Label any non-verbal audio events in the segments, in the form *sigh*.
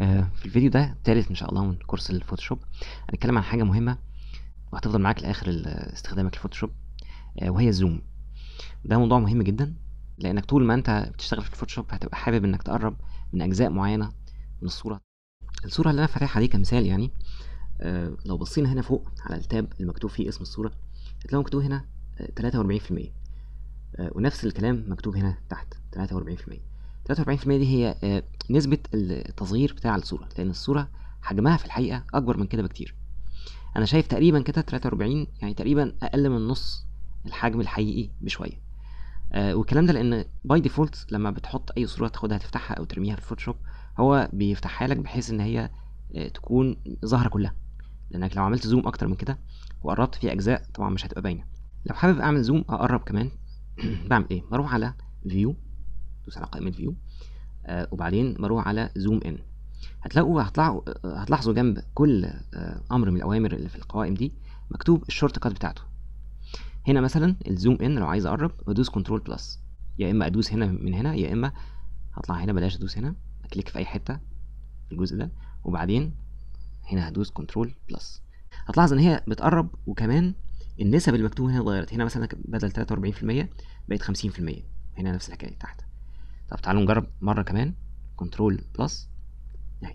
آه، في الفيديو ده الثالث ان شاء الله من كورس الفوتوشوب هنتكلم عن حاجه مهمه وهتفضل معاك لاخر استخدامك الفوتوشوب آه، وهي الزوم ده موضوع مهم جدا لانك طول ما انت بتشتغل في الفوتوشوب هتبقى حابب انك تقرب من اجزاء معينه من الصوره الصوره اللي انا فاتحها دي كمثال يعني آه، لو بصينا هنا فوق على التاب المكتوب فيه اسم الصوره هتلاقوا مكتوب هنا 43% ونفس الكلام مكتوب هنا تحت 43% 43% دي هي آه، نسبة التصغير بتاع الصورة لأن الصورة حجمها في الحقيقة أكبر من كده بكتير أنا شايف تقريبا كده 43 يعني تقريبا أقل من نص الحجم الحقيقي بشوية آه، والكلام ده لأن باي ديفولت لما بتحط أي صورة تاخدها تفتحها أو ترميها في الفوتوشوب هو بيفتحها لك بحيث إن هي آه، تكون ظاهرة كلها لأنك لو عملت زوم أكتر من كده وقربت في أجزاء طبعا مش هتبقى باينة لو حابب أعمل زوم أقرب كمان *clears throat* بعمل إيه؟ بروح على فيو دوس على قائمه فيو آه، وبعدين بروح على زوم ان هتلاقوا هتلاحظوا هتلاحظوا جنب كل آه، امر من الاوامر اللي في القوائم دي مكتوب الشورت كات بتاعته هنا مثلا الزوم ان لو عايز اقرب بدوس كنترول بلس يا اما ادوس هنا من هنا يا اما هطلع هنا بلاش ادوس هنا اكليك في اي حته في الجزء ده وبعدين هنا هدوس كنترول بلس هتلاحظ ان هي بتقرب وكمان النسب المكتوبه هنا اتغيرت هنا مثلا بدل 43% بقت 50% هنا نفس الحكايه تحت طب تعالوا نجرب مرة كمان كنترول بلس اهي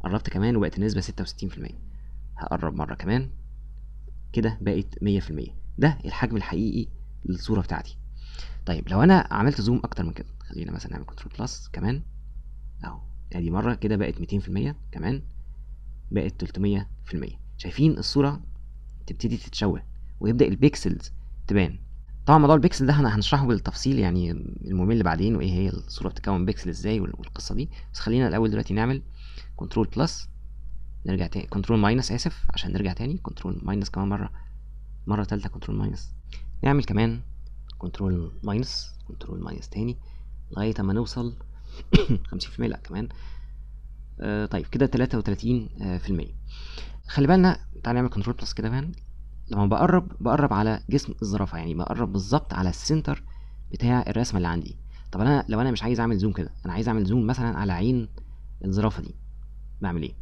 قربت كمان وبقت النسبة ستة وستين في المية هقرب مرة كمان كده بقت مية في المية ده الحجم الحقيقي للصورة بتاعتي طيب لو انا عملت زوم اكتر من كده خلينا مثلا نعمل كنترول بلس كمان اهو ادي مرة كده بقت ميتين في المية كمان بقت تلتمية في المية شايفين الصورة تبتدي تتشوه ويبدأ البيكسلز تبان طبعا موضوع البيكسل ده هنشرحه بالتفصيل يعني الممل اللي بعدين وايه هي الصوره بتتكون بيكسل ازاي والقصه دي بس خلينا الاول دلوقتي نعمل كنترول بلس نرجع تاني كنترول ماينس اسف عشان نرجع تاني كنترول ماينس كمان مره مره تالته كنترول ماينس نعمل كمان كنترول ماينس كنترول ماينس تاني لغايه اما نوصل 50% *coughs* لا كمان آه طيب كده 33% آه خلي بالنا تعالى نعمل كنترول بلس كده كمان لما بقرب بقرب على جسم الزرافه يعني بقرب بالظبط على السنتر بتاع الرسمه اللي عندي طب انا لو انا مش عايز اعمل زوم كده انا عايز اعمل زوم مثلا على عين الزرافه دي بعمل ايه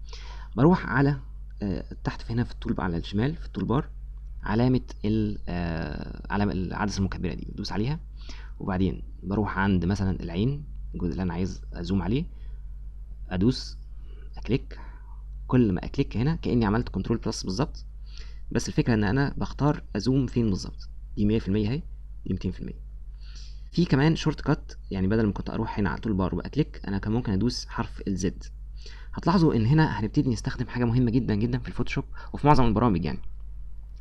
بروح على آه، تحت تحت هنا في التول على الشمال في التول بار علامه ال آه، علامه العدسه المكبره دي بدوس عليها وبعدين بروح عند مثلا العين الجزء اللي انا عايز ازوم عليه ادوس اكليك كل ما اكليك هنا كاني عملت كنترول بلس بالظبط بس الفكرة ان انا بختار ازوم فين بالظبط دي 100% اهي دي 200% في كمان شورت كات يعني بدل ما كنت اروح هنا على التول بار وابقى انا كان ممكن ادوس حرف الزد هتلاحظوا ان هنا هنبتدي نستخدم حاجه مهمه جدا جدا في الفوتوشوب وفي معظم البرامج يعني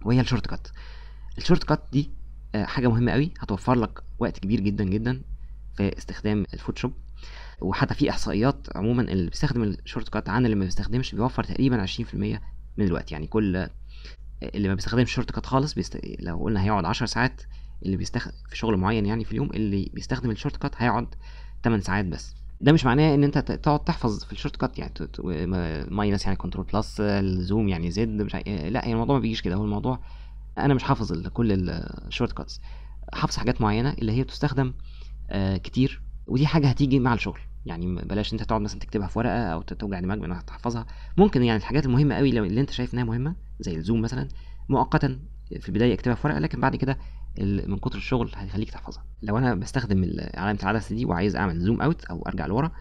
وهي الشورت كات الشورت كات دي آه، حاجه مهمه قوي هتوفر لك وقت كبير جدا جدا في استخدام الفوتوشوب وحتى في احصائيات عموما اللي بيستخدم الشورت كات عن اللي ما بيستخدمش بيوفر تقريبا 20% من الوقت يعني كل اللي ما بيستخدمش شورت كات خالص بيست... لو قلنا هيقعد عشر ساعات اللي بيستخدم في شغل معين يعني في اليوم اللي بيستخدم الشورت كات هيقعد 8 ساعات بس ده مش معناه ان انت تقعد تحفظ في الشورت كات يعني ماينس يعني كنترول بلس الزوم يعني زد مش عارف لا يعني الموضوع ما بيجيش كده هو الموضوع انا مش حافظ كل الشورت كاتس حافظ حاجات معينه اللي هي بتستخدم آه، كتير ودي حاجه هتيجي مع الشغل يعني بلاش انت تقعد مثلا تكتبها في ورقه او توجع دماغك انك تحفظها ممكن يعني الحاجات المهمه قوي اللي انت شايف انها مهمه زي الزوم مثلا مؤقتا في البدايه اكتبها في ورقه لكن بعد كده من كتر الشغل هيخليك تحفظها لو انا بستخدم علامه العدسه دي وعايز اعمل زوم اوت او ارجع لورا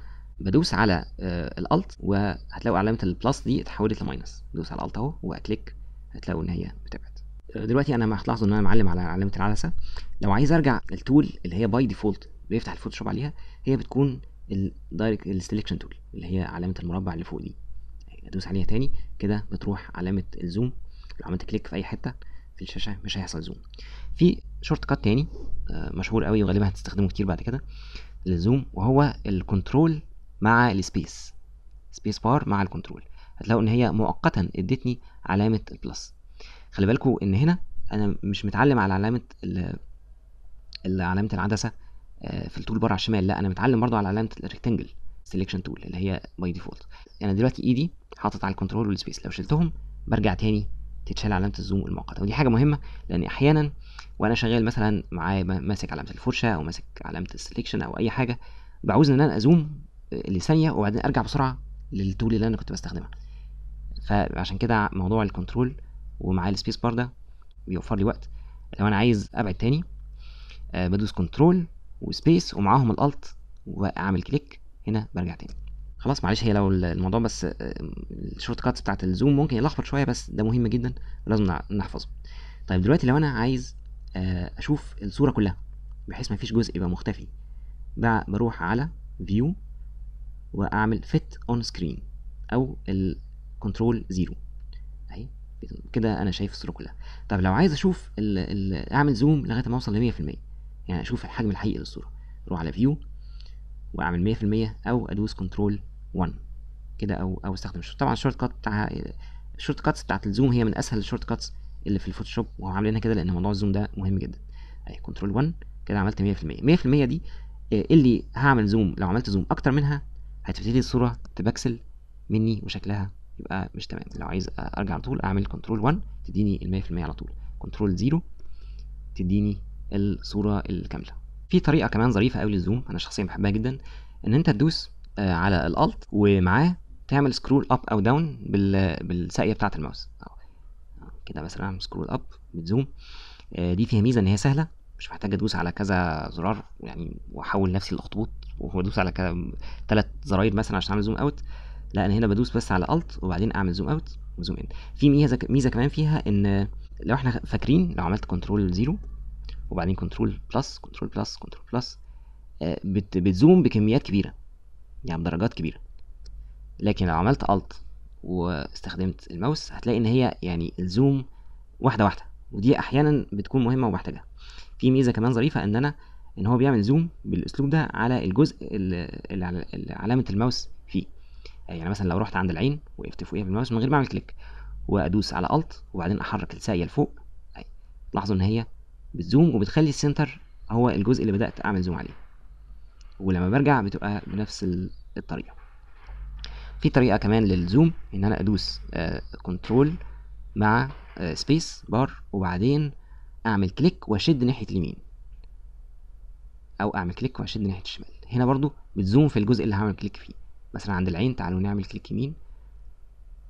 بدوس على آه، الالت وهتلاقوا علامه البلس دي اتحولت لماينس بدوس على الالت اهو واكليك هتلاقوا ان هي بتبعد آه، دلوقتي انا هتلاحظوا ان انا معلم على علامه العدسه لو عايز ارجع التول اللي هي باي ديفولت بيفتح الفوتوشوب عليها هي بتكون الدايركت السليكشن تول اللي هي علامه المربع اللي فوق دي ادوس عليها تاني كده بتروح علامه الزوم لو عملت كليك في اي حته في الشاشه مش هيحصل زوم في شورت كات تاني آه، مشهور قوي وغالبا هتستخدمه كتير بعد كده للزوم وهو الكنترول مع السبيس سبيس بار مع الكنترول هتلاقوا ان هي مؤقتا ادتني علامه البلس خلي بالكوا ان هنا انا مش متعلم على علامه علامه العدسه آه، في التول بار على الشمال لا انا متعلم برضو على علامه الريكتانجل سيليكشن تول اللي هي باي ديفولت انا دلوقتي ايدي حاطط على الكنترول والسبيس لو شلتهم برجع تاني تتشال علامه الزوم المؤقته ودي حاجه مهمه لان احيانا وانا شغال مثلا معايا ماسك علامه الفرشه او ماسك علامه السلكشن او اي حاجه بعوز ان انا ازوم لثانيه وبعدين ارجع بسرعه للتول اللي انا كنت بستخدمها فعشان كده موضوع الكنترول ومعايا السبيس بار ده بيوفر لي وقت لو انا عايز ابعد تاني آه، بدوس كنترول وسبيس ومعاهم الالت واعمل كليك هنا برجع تاني خلاص معلش هي لو الموضوع بس آه، الشورت كاتس بتاعت الزوم ممكن يلخبط شويه بس ده مهم جدا لازم نحفظه طيب دلوقتي لو انا عايز آه، اشوف الصوره كلها بحيث ما فيش جزء يبقى مختفي بروح على فيو واعمل فيت اون سكرين او الكنترول زيرو اهي كده انا شايف الصوره كلها طب لو عايز اشوف الـ الـ اعمل زوم لغايه ما اوصل ل 100% يعني اشوف الحجم الحقيقي للصوره اروح على فيو واعمل 100% او ادوس كنترول 1 كده او او استخدم طبعا الشورت كات بتاعها الشورت كاتس بتاعت الزوم هي من اسهل الشورت كاتس اللي في الفوتوشوب وهو عاملينها كده لان موضوع الزوم ده مهم جدا اهي كنترول 1 كده عملت 100% 100% دي آه، اللي هعمل زوم لو عملت زوم اكتر منها هتبتدي الصوره تبكسل مني وشكلها يبقى مش تمام لو عايز ارجع على طول اعمل كنترول 1 تديني ال 100% على طول كنترول 0 تديني الصوره الكامله في طريقه كمان ظريفه قوي للزوم انا شخصيا بحبها جدا ان انت تدوس آه، على الالت ومعاه تعمل سكرول اب او داون بالساقيه بتاعه الماوس كده مثلا سكرول اب بتزوم آه، دي فيها ميزه ان هي سهله مش محتاج ادوس على كذا زرار يعني واحول نفسي لاخطبوط وادوس على كذا ثلاث زراير مثلا عشان اعمل زوم اوت لا انا هنا بدوس بس على الت وبعدين اعمل زوم اوت وزوم ان في ميزه ميزه كمان فيها ان لو احنا فاكرين لو عملت كنترول زيرو وبعدين كنترول بلس كنترول بلس كنترول بلس بتزوم بكميات كبيره يعني بدرجات كبيره لكن لو عملت الت واستخدمت الماوس هتلاقي ان هي يعني الزوم واحده واحده ودي احيانا بتكون مهمه ومحتاجه في ميزه كمان ظريفه ان انا ان هو بيعمل زوم بالاسلوب ده على الجزء اللي علامه الماوس فيه آه، يعني مثلا لو رحت عند العين وقفت فوقيها بالماوس من غير ما اعمل كليك وادوس على الت وبعدين احرك الساقيه لفوق آه، لاحظوا ان هي بتزوم وبتخلي السنتر هو الجزء اللي بدات اعمل زوم عليه ولما برجع بتبقى بنفس الطريقه في طريقه كمان للزوم ان انا ادوس كنترول آه، مع سبيس آه، بار وبعدين اعمل كليك واشد ناحيه اليمين او اعمل كليك واشد ناحيه الشمال هنا برضو بتزوم في الجزء اللي هعمل كليك فيه مثلا عند العين تعالوا نعمل كليك يمين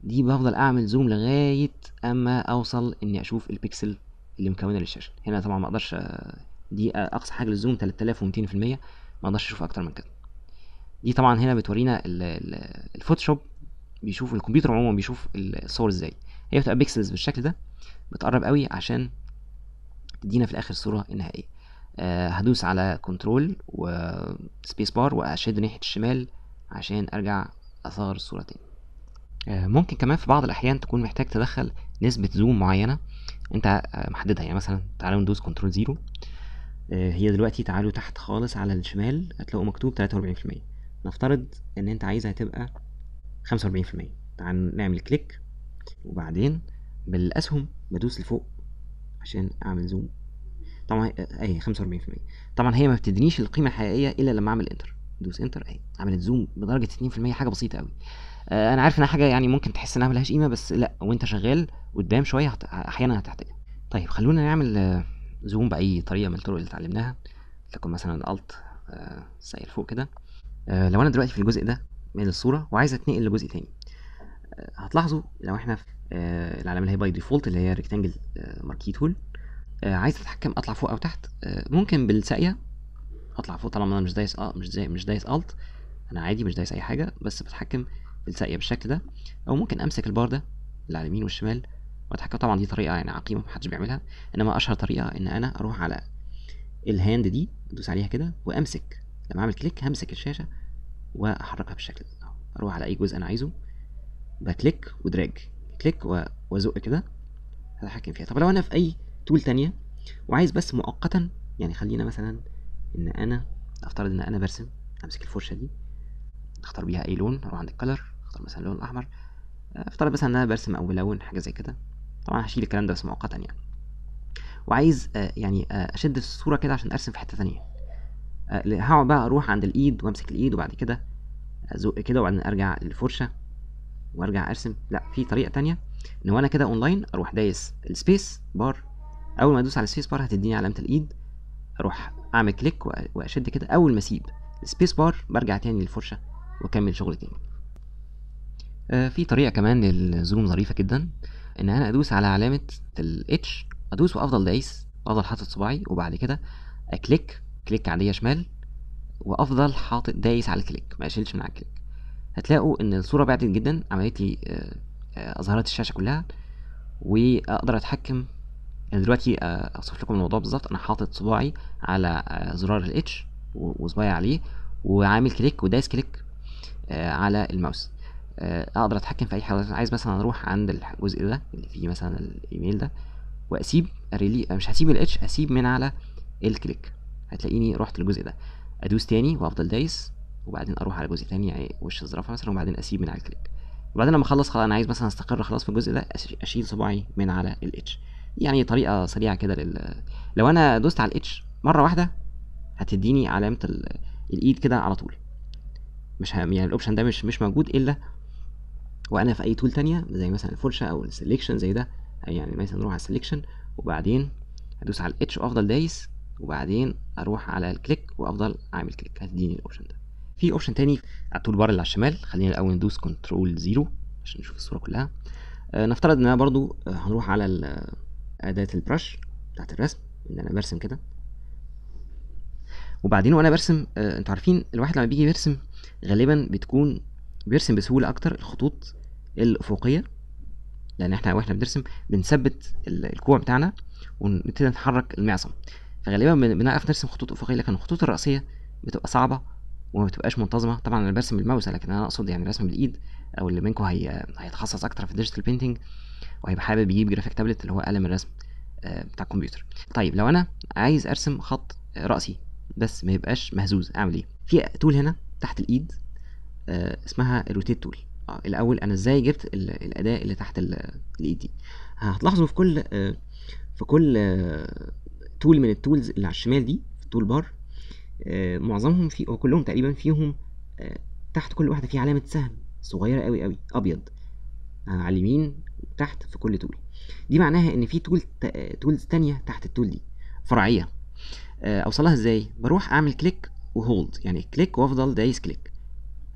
دي بفضل اعمل زوم لغايه اما اوصل اني اشوف البيكسل اللي مكونه للشاشه هنا طبعا ما اقدرش دي اقصى حاجه للزوم 3200% ما اقدرش اشوف اكتر من كده دي طبعا هنا بتورينا الفوتوشوب بيشوف الكمبيوتر عموما بيشوف الصور ازاي هي بتبقى بيكسلز بالشكل ده بتقرب قوي عشان تدينا في الاخر الصوره النهائيه أه هدوس على كنترول وسبيس بار واشد ناحيه الشمال عشان ارجع اصغر الصوره تاني أه ممكن كمان في بعض الاحيان تكون محتاج تدخل نسبه زوم معينه انت محددها يعني مثلا تعالوا ندوس كنترول زيرو آه، هي دلوقتي تعالوا تحت خالص على الشمال هتلاقوا مكتوب تلاتة وأربعين في المية نفترض ان انت عايزها تبقى خمسة وأربعين في المية تعال نعمل كليك وبعدين بالاسهم بدوس لفوق عشان اعمل زوم طبعا اهي آه، آه، خمسة وأربعين في المية طبعا هي ما بتدينيش القيمة الحقيقية الا لما اعمل انتر دوس انتر اهي عملت زوم بدرجه 2% حاجه بسيطه قوي آه انا عارف انها حاجه يعني ممكن تحس انها ملهاش قيمه بس لا وانت شغال قدام شويه احيانا هتحتاجها طيب خلونا نعمل زوم آه، باي طريقه من الطرق اللي اتعلمناها تكون مثلا الت آه، سايل فوق كده آه، لو انا دلوقتي في الجزء ده من الصوره وعايز اتنقل لجزء تاني هتلاحظوا لو احنا في العلامه اللي هي باي ديفولت اللي هي ريكتانجل ماركي تول عايز اتحكم اطلع فوق او تحت ممكن بالساقيه اطلع فوق طالما انا مش دايس اه مش دايس مش دايس الت انا عادي مش دايس اي حاجه بس بتحكم بالساقيه بالشكل ده او ممكن امسك البار ده اللي على اليمين والشمال واتحكم طبعا دي طريقه يعني عقيمه محدش بيعملها انما اشهر طريقه ان انا اروح على الهاند دي ادوس عليها كده وامسك لما اعمل كليك همسك الشاشه واحركها بالشكل ده اروح على اي جزء انا عايزه بكليك ودراج كليك وازق كده هتحكم فيها طب لو انا في اي تول تانية وعايز بس مؤقتا يعني خلينا مثلا ان انا افترض ان انا برسم امسك الفرشه دي اختار بيها اي لون اروح عند الكلر اختار مثلا اللون الاحمر آه، افترض مثلا ان انا برسم او بلون حاجه زي كده طبعا هشيل الكلام ده بس مؤقتا يعني وعايز آه، يعني آه، اشد الصوره كده عشان ارسم في حته ثانيه هقعد بقى اروح عند الايد وامسك الايد وبعد كده ازق كده وبعدين ارجع للفرشه وارجع ارسم لا في طريقه تانية ان وانا كده اونلاين اروح دايس السبيس بار اول ما ادوس على السبيس بار هتديني علامه الايد اروح اعمل كليك واشد كده اول ما اسيب السبيس بار برجع تاني للفرشه واكمل شغل تاني آه في طريقه كمان للزوم ظريفه جدا ان انا ادوس على علامه الاتش ادوس وافضل دايس افضل حاطط صباعي وبعد كده اكليك كليك عاديه شمال وافضل حاطط دايس على الكليك ما اشيلش من على الكليك هتلاقوا ان الصوره بعدت جدا عملت لي آه, آه، اظهرت الشاشه كلها واقدر اتحكم يعني دلوقتي آه، اوصف لكم الموضوع بالظبط انا حاطط صباعي على آه، زرار الاتش وصباعي عليه وعامل كليك ودايس كليك آه، على الماوس اقدر اتحكم في اي حاجه عايز مثلا اروح عند الجزء ده اللي فيه مثلا الايميل ده واسيب ريلي مش هسيب الاتش اسيب من على الكليك هتلاقيني رحت للجزء ده ادوس تاني وافضل دايس وبعدين اروح على جزء تاني يعني وش الزرافه مثلا وبعدين اسيب من على الكليك وبعدين لما اخلص خلاص انا عايز مثلا استقر خلاص في الجزء ده اشيل صباعي من على الاتش يعني طريقه سريعه كده لل لو انا دوست على الاتش مره واحده هتديني علامه ال... الايد كده على طول مش هم يعني الاوبشن ده مش مش موجود الا وانا في اي تول تانية زي مثلا الفرشه او السليكشن زي ده يعني مثلا نروح على السليكشن وبعدين ادوس على الاتش وافضل دايس وبعدين اروح على الكليك وافضل اعمل كليك هتديني الاوبشن ده في اوبشن تاني على التول بار اللي على الشمال خلينا الاول ندوس كنترول زيرو عشان نشوف الصوره كلها آه نفترض ان انا برضو آه، هنروح على اداه البرش بتاعت الرسم ان انا برسم كده وبعدين وانا برسم آه انتوا عارفين الواحد لما بيجي يرسم غالبا بتكون بيرسم بسهوله اكتر الخطوط الافقيه لان احنا واحنا بنرسم بنثبت الكوع بتاعنا ونبتدي نحرك المعصم فغالبا بنعرف نرسم خطوط افقيه لكن الخطوط الراسيه بتبقى صعبه وما بتبقاش منتظمه طبعا انا برسم بالماوس لكن انا اقصد يعني رسم بالايد او اللي منكم هي... هيتخصص اكتر في الديجيتال بينتنج وهيبقى حابب يجيب جرافيك تابلت اللي هو قلم الرسم آه، بتاع الكمبيوتر طيب لو انا عايز ارسم خط راسي بس ما يبقاش مهزوز اعمل ايه في تول هنا تحت الايد آه، اسمها الروتيت آه، تول الاول انا ازاي جبت الاداه اللي تحت الايد دي هتلاحظوا في كل في كل تول من التولز اللي على الشمال دي في التول بار معظمهم في وكلهم تقريبا فيهم تحت كل واحده في علامه سهم صغيره قوي قوي ابيض آه، على اليمين تحت في كل تول دي معناها ان في تول تولز تانية تحت التول دي فرعيه آه، اوصلها ازاي بروح اعمل كليك وهولد يعني كليك وافضل دايس كليك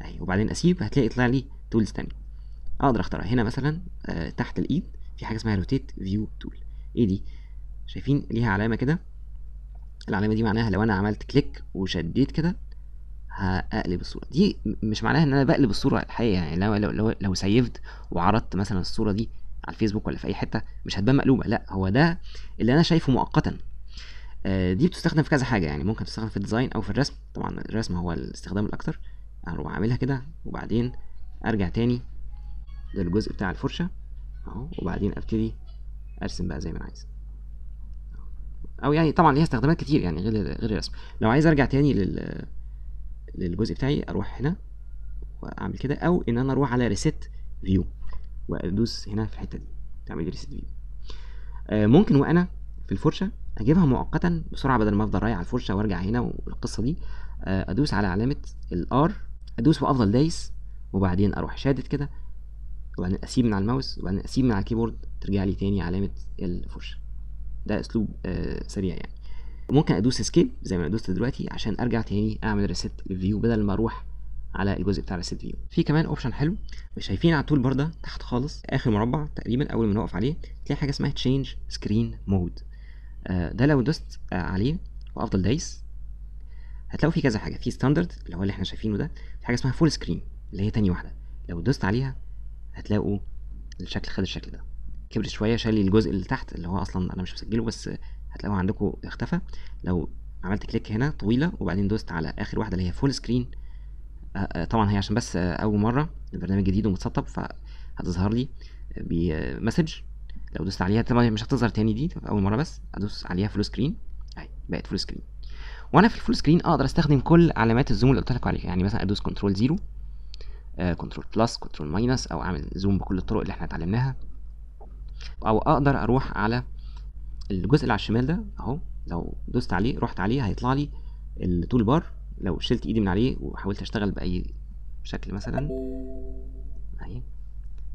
اهي وبعدين اسيب هتلاقي يطلع لي تولز تانية اقدر اختارها هنا مثلا آه، تحت الايد في حاجه اسمها روتيت فيو تول ايه دي شايفين ليها علامه كده العلامه دي معناها لو انا عملت كليك وشديت كده هقلب الصوره دي مش معناها ان انا بقلب الصوره الحقيقيه يعني لو لو لو, لو سيفت وعرضت مثلا الصوره دي على الفيسبوك ولا في اي حته مش هتبان مقلوبه لا هو ده اللي انا شايفه مؤقتا آه، دي بتستخدم في كذا حاجه يعني ممكن تستخدم في الديزاين او في الرسم طبعا الرسم هو الاستخدام الاكتر هروح اعملها كده وبعدين ارجع تاني للجزء بتاع الفرشه اهو وبعدين ابتدي ارسم بقى زي ما انا عايز او يعني طبعا ليها استخدامات كتير يعني غير غير الرسم لو عايز ارجع تاني لل للجزء بتاعي اروح هنا واعمل كده او ان انا اروح على ريسيت فيو وادوس هنا في الحته دي تعمل ريسيت فيو آه، ممكن وانا في الفرشه اجيبها مؤقتا بسرعه بدل ما افضل رايح على الفرشه وارجع هنا والقصه دي آه، ادوس على علامه الار ادوس وافضل دايس وبعدين اروح شادد كده وبعدين اسيب من على الماوس وبعدين اسيب من على الكيبورد ترجع لي تاني علامه الفرشه ده اسلوب آه، سريع يعني ممكن ادوس اسكيب زي ما دوست دلوقتي عشان ارجع تاني اعمل ريسيت للفيو بدل ما اروح على الجزء بتاع الريسيت فيو في كمان اوبشن حلو مش شايفين على التول برده تحت خالص اخر مربع تقريبا اول ما نوقف عليه تلاقي حاجه اسمها تشينج سكرين مود ده لو دوست آه، عليه وافضل دايس هتلاقوا في كذا حاجه في ستاندرد اللي هو اللي احنا شايفينه ده في حاجه اسمها فول سكرين اللي هي تاني واحده لو دوست عليها هتلاقوا الشكل خد الشكل ده كبر شويه شال الجزء اللي تحت اللي هو اصلا انا مش مسجله بس هتلاقوها عندكم اختفى لو عملت كليك هنا طويله وبعدين دوست على اخر واحده اللي هي فول سكرين آه، آه، طبعا هي عشان بس آه، اول مره البرنامج جديد ومتسطب فهتظهر لي بمسج لو دوست عليها طبعا مش هتظهر تاني دي اول مره بس ادوس عليها فول سكرين اهي بقت فول سكرين وانا في الفول سكرين اقدر استخدم كل علامات الزوم اللي قلت لكم عليها يعني مثلا ادوس كنترول زيرو كنترول بلس كنترول ماينس او اعمل زوم بكل الطرق اللي احنا اتعلمناها او اقدر اروح على الجزء اللي على الشمال ده اهو لو دوست عليه رحت عليه هيطلع لي التول بار لو شلت ايدي من عليه وحاولت اشتغل باي شكل مثلا اهي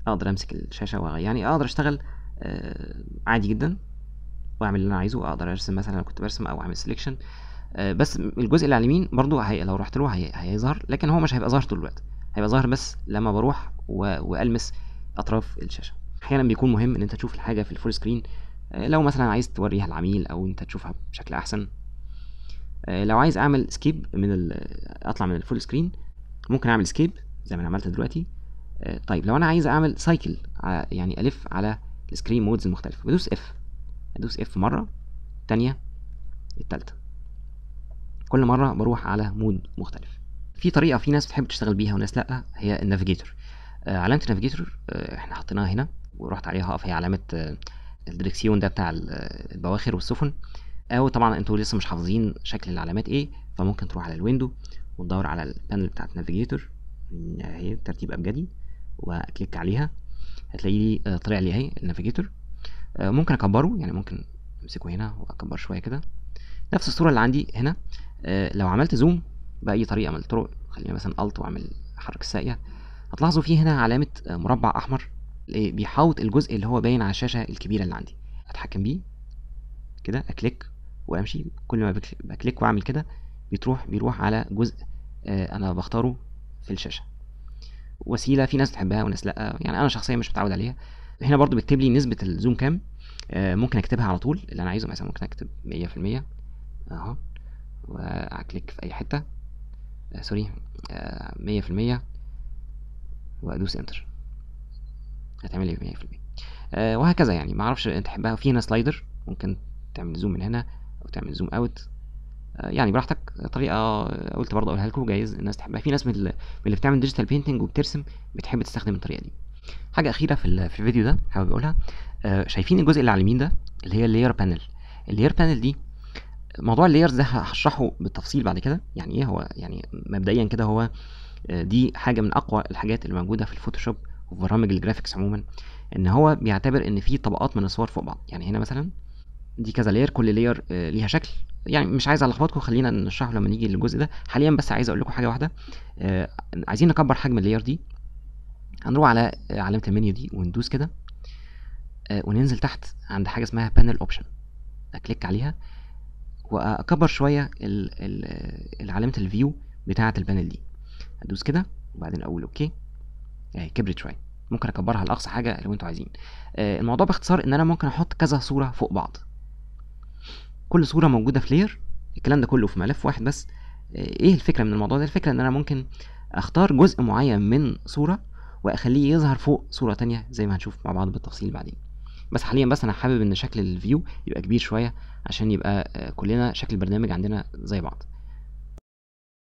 اقدر امسك الشاشه واغير يعني اقدر اشتغل آه عادي جدا واعمل اللي انا عايزه اقدر ارسم مثلا لو كنت برسم او اعمل سelection آه بس الجزء اللي على اليمين برضو هي لو رحت له هي هيظهر لكن هو مش هيبقى ظاهر طول الوقت هيبقى ظاهر بس لما بروح و... والمس اطراف الشاشه احيانا بيكون مهم ان انت تشوف الحاجه في الفول سكرين آه، لو مثلا عايز توريها العميل او انت تشوفها بشكل احسن آه، لو عايز اعمل سكيب من آه، اطلع من الفول سكرين ممكن اعمل سكيب زي ما انا عملت دلوقتي طيب لو انا عايز اعمل سايكل يعني الف على السكرين مودز المختلفه بدوس اف ادوس اف مره تانية الثالثه كل مره بروح على مود مختلف في طريقه في ناس بتحب تشتغل بيها وناس لا هي النافيجيتور علامه النافيجيتور احنا حطيناها هنا ورحت عليها اقف هي علامه الدركسيون ده بتاع البواخر والسفن او آه، طبعا انتوا لسه مش حافظين شكل العلامات ايه فممكن تروح على الويندو وتدور على البانل بتاعت نافيجيتور اهي ترتيب ابجدي واكليك عليها هتلاقي لي آه، طلع لي اهي النافيجيتور آه، ممكن اكبره يعني ممكن امسكه هنا واكبر شويه كده نفس الصوره اللي عندي هنا لو عملت زوم باي طريقه من الطرق خلينا مثلا الت واعمل حركه الساقيه هتلاحظوا في هنا علامه مربع احمر إيه، بيحوط الجزء اللي هو باين على الشاشه الكبيره اللي عندي اتحكم بيه كده اكليك وامشي كل ما بكليك واعمل كده بتروح بيروح على جزء آه، انا بختاره في الشاشه وسيله في ناس بتحبها وناس لا يعني انا شخصيا مش متعود عليها هنا برضو بيكتب لي نسبه الزوم كام آه، ممكن اكتبها على طول اللي انا عايزه مثلا ممكن اكتب 100% اهو واكليك في اي حته آه، سوري 100% مية في المية وادوس انتر هتعمل ايه 100% آه وهكذا يعني ما اعرفش انت تحبها في هنا سلايدر ممكن تعمل زوم من هنا او تعمل زوم اوت آه يعني براحتك طريقه قلت برضه اقولها لكم جايز الناس تحبها في ناس من, اللي بتعمل ديجيتال بينتنج وبترسم بتحب تستخدم الطريقه دي حاجه اخيره في, في الفيديو ده حابب اقولها آه شايفين الجزء اللي على اليمين ده اللي هي اللاير بانل اللاير بانل دي موضوع اللايرز ده هشرحه بالتفصيل بعد كده يعني ايه هو يعني مبدئيا كده هو آه، دي حاجه من اقوى الحاجات اللي موجوده في الفوتوشوب وبرامج برامج الجرافيكس عموما ان هو بيعتبر ان في طبقات من الصور فوق بعض يعني هنا مثلا دي كذا لاير كل لاير آه، ليها شكل يعني مش عايز الخبطكم خلينا نشرحه لما نيجي للجزء ده حاليا بس عايز اقول لكم حاجه واحده آه، عايزين نكبر حجم اللاير دي هنروح على آه، علامه المنيو دي وندوس كده وننزل تحت عند حاجه اسمها بانل اوبشن اكليك عليها واكبر شويه علامه الفيو بتاعه البانل دي ادوس كده وبعدين اقول اوكي اهي كبرت شويه ممكن اكبرها لاقصى حاجه لو انتوا عايزين آه الموضوع باختصار ان انا ممكن احط كذا صوره فوق بعض كل صوره موجوده في لير الكلام ده كله في ملف واحد بس آه ايه الفكره من الموضوع ده الفكره ان انا ممكن اختار جزء معين من صوره واخليه يظهر فوق صوره تانية زي ما هنشوف مع بعض بالتفصيل بعدين بس حاليا بس انا حابب ان شكل الفيو يبقى كبير شويه عشان يبقى آه، كلنا شكل البرنامج عندنا زي بعض